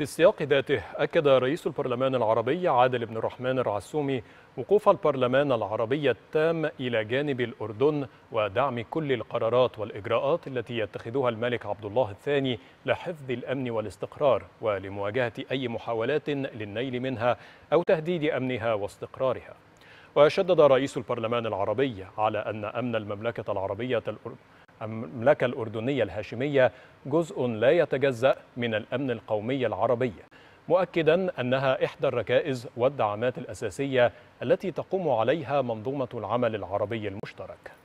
في السياق ذاته أكد رئيس البرلمان العربي عادل بن الرحمن الرعسومي وقوف البرلمان العربي التام إلى جانب الأردن ودعم كل القرارات والإجراءات التي يتخذها الملك عبد الله الثاني لحفظ الأمن والاستقرار ولمواجهة أي محاولات للنيل منها أو تهديد أمنها واستقرارها وشدد رئيس البرلمان العربي على أن أمن المملكة العربية الأردن المملكة الأردنية الهاشمية جزء لا يتجزأ من الأمن القومي العربي مؤكدا أنها إحدى الركائز والدعامات الأساسية التي تقوم عليها منظومة العمل العربي المشترك